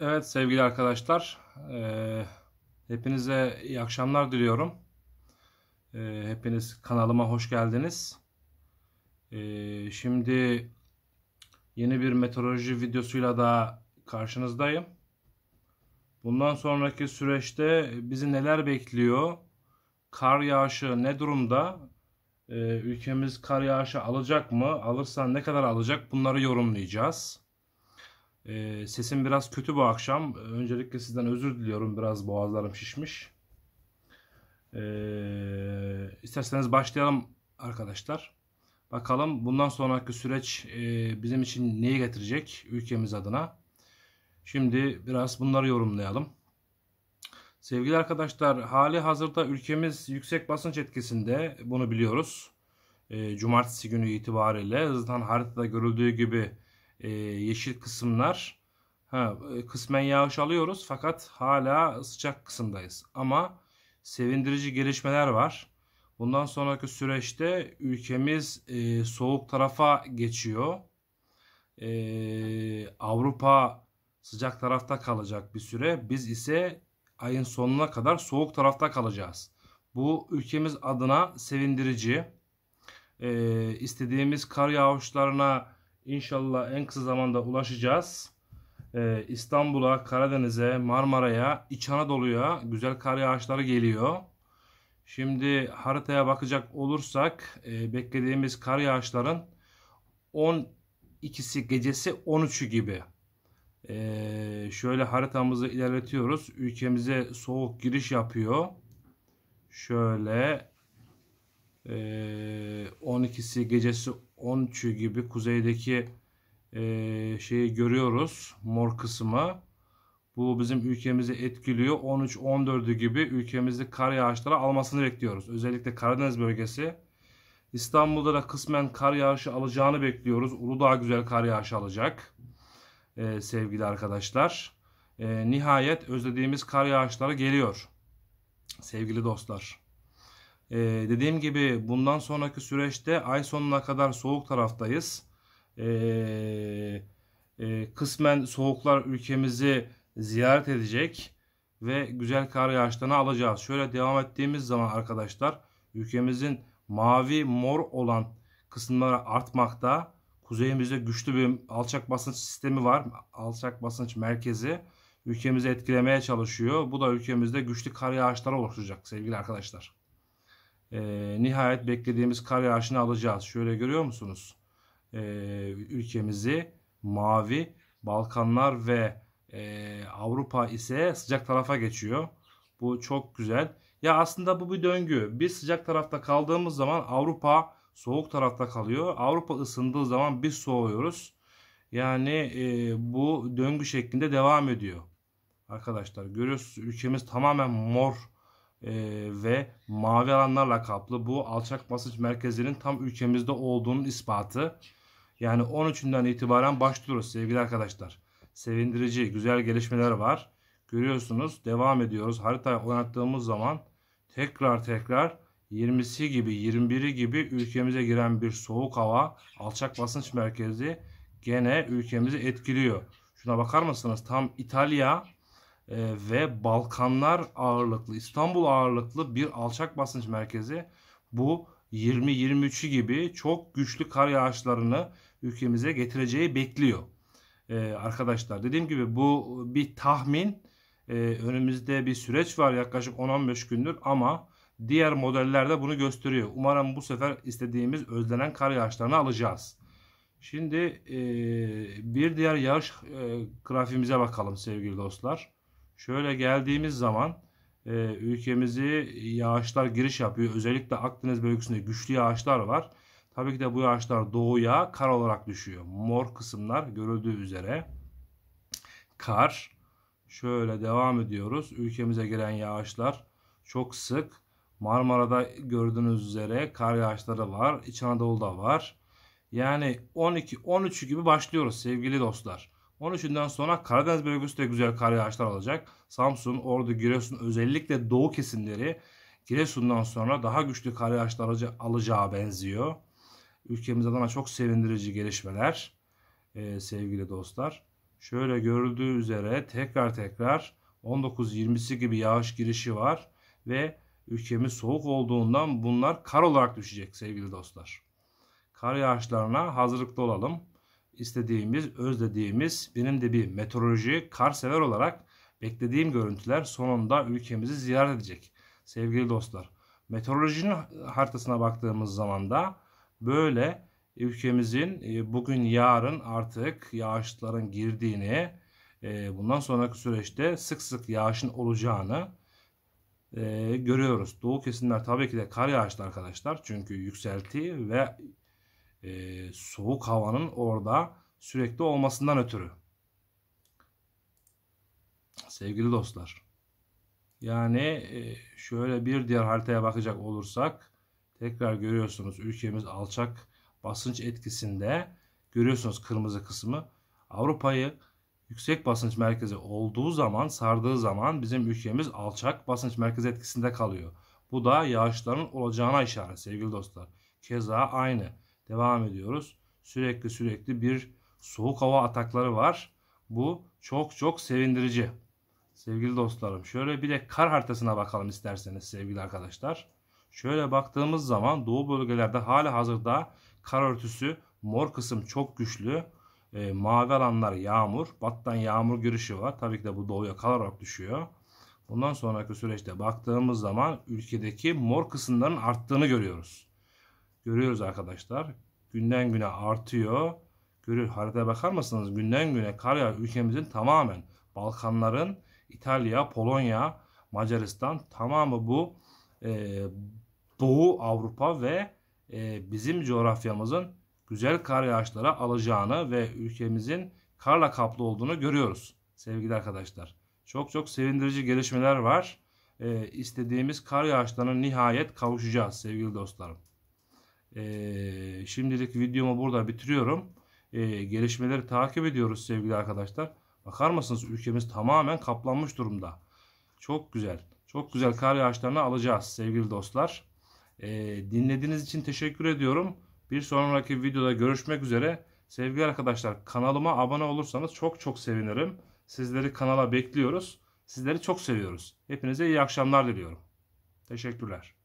Evet sevgili arkadaşlar, e, hepinize iyi akşamlar diliyorum. E, hepiniz kanalıma hoş geldiniz. E, şimdi yeni bir meteoroloji videosuyla da karşınızdayım. Bundan sonraki süreçte bizi neler bekliyor? Kar yağışı ne durumda? E, ülkemiz kar yağışı alacak mı? Alırsa ne kadar alacak? Bunları yorumlayacağız. E, sesim biraz kötü bu akşam. Öncelikle sizden özür diliyorum. Biraz boğazlarım şişmiş. E, isterseniz başlayalım arkadaşlar. Bakalım bundan sonraki süreç e, bizim için neyi getirecek ülkemiz adına. Şimdi biraz bunları yorumlayalım. Sevgili arkadaşlar hali hazırda ülkemiz yüksek basınç etkisinde bunu biliyoruz. E, cumartesi günü itibariyle zaten haritada görüldüğü gibi e, yeşil kısımlar ha, e, kısmen yağış alıyoruz fakat hala sıcak kısımdayız. Ama sevindirici gelişmeler var. Bundan sonraki süreçte ülkemiz e, soğuk tarafa geçiyor. E, Avrupa sıcak tarafta kalacak bir süre. Biz ise ayın sonuna kadar soğuk tarafta kalacağız. Bu ülkemiz adına sevindirici. E, istediğimiz kar yağışlarına İnşallah en kısa zamanda ulaşacağız. Ee, İstanbul'a, Karadeniz'e, Marmara'ya, İç Anadolu'ya güzel kar yağışları geliyor. Şimdi haritaya bakacak olursak e, beklediğimiz kar yağışların 12'si gecesi 13'ü gibi. Ee, şöyle haritamızı ilerletiyoruz. Ülkemize soğuk giriş yapıyor. Şöyle e, 12'si gecesi 13'ü gibi kuzeydeki e, şeyi görüyoruz. Mor kısmı. Bu bizim ülkemizi etkiliyor. 13-14'ü gibi ülkemizde kar yağışları almasını bekliyoruz. Özellikle Karadeniz bölgesi. İstanbul'da da kısmen kar yağışı alacağını bekliyoruz. Uludağ güzel kar yağışı alacak ee, sevgili arkadaşlar. Ee, nihayet özlediğimiz kar yağışları geliyor sevgili dostlar. Ee, dediğim gibi bundan sonraki süreçte ay sonuna kadar soğuk taraftayız. Ee, e, kısmen soğuklar ülkemizi ziyaret edecek ve güzel kar yağışlarını alacağız. Şöyle devam ettiğimiz zaman arkadaşlar ülkemizin mavi mor olan kısımları artmakta. Kuzeyimizde güçlü bir alçak basınç sistemi var. Alçak basınç merkezi ülkemizi etkilemeye çalışıyor. Bu da ülkemizde güçlü kar yağışları oluşturacak sevgili arkadaşlar. E, nihayet beklediğimiz kar yağışını alacağız. Şöyle görüyor musunuz? E, ülkemizi mavi, Balkanlar ve e, Avrupa ise sıcak tarafa geçiyor. Bu çok güzel. Ya aslında bu bir döngü. Biz sıcak tarafta kaldığımız zaman Avrupa soğuk tarafta kalıyor. Avrupa ısındığı zaman biz soğuyoruz. Yani e, bu döngü şeklinde devam ediyor. Arkadaşlar görüyorsunuz ülkemiz tamamen mor ee, ve mavi alanlarla kaplı bu alçak basınç merkezinin tam ülkemizde olduğunun ispatı. Yani 13'ünden itibaren başlıyoruz sevgili arkadaşlar. Sevindirici, güzel gelişmeler var. Görüyorsunuz devam ediyoruz. Haritayı oynattığımız zaman tekrar tekrar 20'si gibi 21'i gibi ülkemize giren bir soğuk hava alçak basınç merkezi gene ülkemizi etkiliyor. Şuna bakar mısınız? Tam İtalya ee, ve Balkanlar ağırlıklı, İstanbul ağırlıklı bir alçak basınç merkezi. Bu 20-23'ü gibi çok güçlü kar yağışlarını ülkemize getireceği bekliyor. Ee, arkadaşlar dediğim gibi bu bir tahmin. Ee, önümüzde bir süreç var yaklaşık 10-15 gündür ama diğer modellerde bunu gösteriyor. Umarım bu sefer istediğimiz özlenen kar yağışlarını alacağız. Şimdi e, bir diğer yağış e, grafiğimize bakalım sevgili dostlar. Şöyle geldiğimiz zaman e, ülkemizi yağışlar giriş yapıyor. Özellikle Akdeniz bölgesinde güçlü yağışlar var. Tabii ki de bu yağışlar doğuya kar olarak düşüyor. Mor kısımlar görüldüğü üzere kar. Şöyle devam ediyoruz. Ülkemize giren yağışlar çok sık. Marmara'da gördüğünüz üzere kar yağışları var. İç Anadolu'da var. Yani 12-13 gibi başlıyoruz sevgili dostlar. 13'ünden sonra Karadeniz bölgesi de güzel kar yağışlar alacak. Samsun, Ordu, Giresun özellikle doğu kesimleri Giresun'dan sonra daha güçlü kar yağışları alacağı benziyor. Ülkemiz adına çok sevindirici gelişmeler ee, sevgili dostlar. Şöyle görüldüğü üzere tekrar tekrar 19-20'si gibi yağış girişi var ve ülkemiz soğuk olduğundan bunlar kar olarak düşecek sevgili dostlar. Kar yağışlarına hazırlıklı olalım istediğimiz, özlediğimiz benim de bir meteoroloji kar sever olarak beklediğim görüntüler sonunda ülkemizi ziyaret edecek. Sevgili dostlar, meteorolojinin haritasına baktığımız zaman da böyle ülkemizin e, bugün yarın artık yağışların girdiğini, e, bundan sonraki süreçte sık sık yağışın olacağını e, görüyoruz. Doğu kesimler tabii ki de kar yağışlı arkadaşlar. Çünkü yükselti ve e, soğuk havanın orada sürekli olmasından ötürü. Sevgili dostlar. Yani e, şöyle bir diğer haritaya bakacak olursak tekrar görüyorsunuz ülkemiz alçak basınç etkisinde görüyorsunuz kırmızı kısmı Avrupa'yı yüksek basınç merkezi olduğu zaman sardığı zaman bizim ülkemiz alçak basınç merkezi etkisinde kalıyor. Bu da yağışların olacağına işaret sevgili dostlar. Keza aynı devam ediyoruz. Sürekli sürekli bir soğuk hava atakları var. Bu çok çok sevindirici. Sevgili dostlarım şöyle bir de kar haritasına bakalım isterseniz sevgili arkadaşlar. Şöyle baktığımız zaman doğu bölgelerde hala hazırda kar örtüsü mor kısım çok güçlü. E, mavi alanlar yağmur. Battan yağmur girişi var. Tabii ki de bu doğuya kalarak düşüyor. Bundan sonraki süreçte baktığımız zaman ülkedeki mor kısımların arttığını görüyoruz. Görüyoruz arkadaşlar. Günden güne artıyor. Görür haritaya bakar mısınız? Günden güne kar yağ ülkemizin tamamen Balkanların İtalya, Polonya, Macaristan tamamı bu e, Doğu Avrupa ve e, bizim coğrafyamızın güzel kar yağışlara alacağını ve ülkemizin karla kaplı olduğunu görüyoruz sevgili arkadaşlar. Çok çok sevindirici gelişmeler var. E, istediğimiz kar yağışlarına nihayet kavuşacağız sevgili dostlarım. Ee, şimdilik videomu burada bitiriyorum. Ee, gelişmeleri takip ediyoruz sevgili arkadaşlar. Bakar mısınız ülkemiz tamamen kaplanmış durumda. Çok güzel. Çok güzel kar yağışlarını alacağız sevgili dostlar. Ee, dinlediğiniz için teşekkür ediyorum. Bir sonraki videoda görüşmek üzere. Sevgili arkadaşlar kanalıma abone olursanız çok çok sevinirim. Sizleri kanala bekliyoruz. Sizleri çok seviyoruz. Hepinize iyi akşamlar diliyorum. Teşekkürler.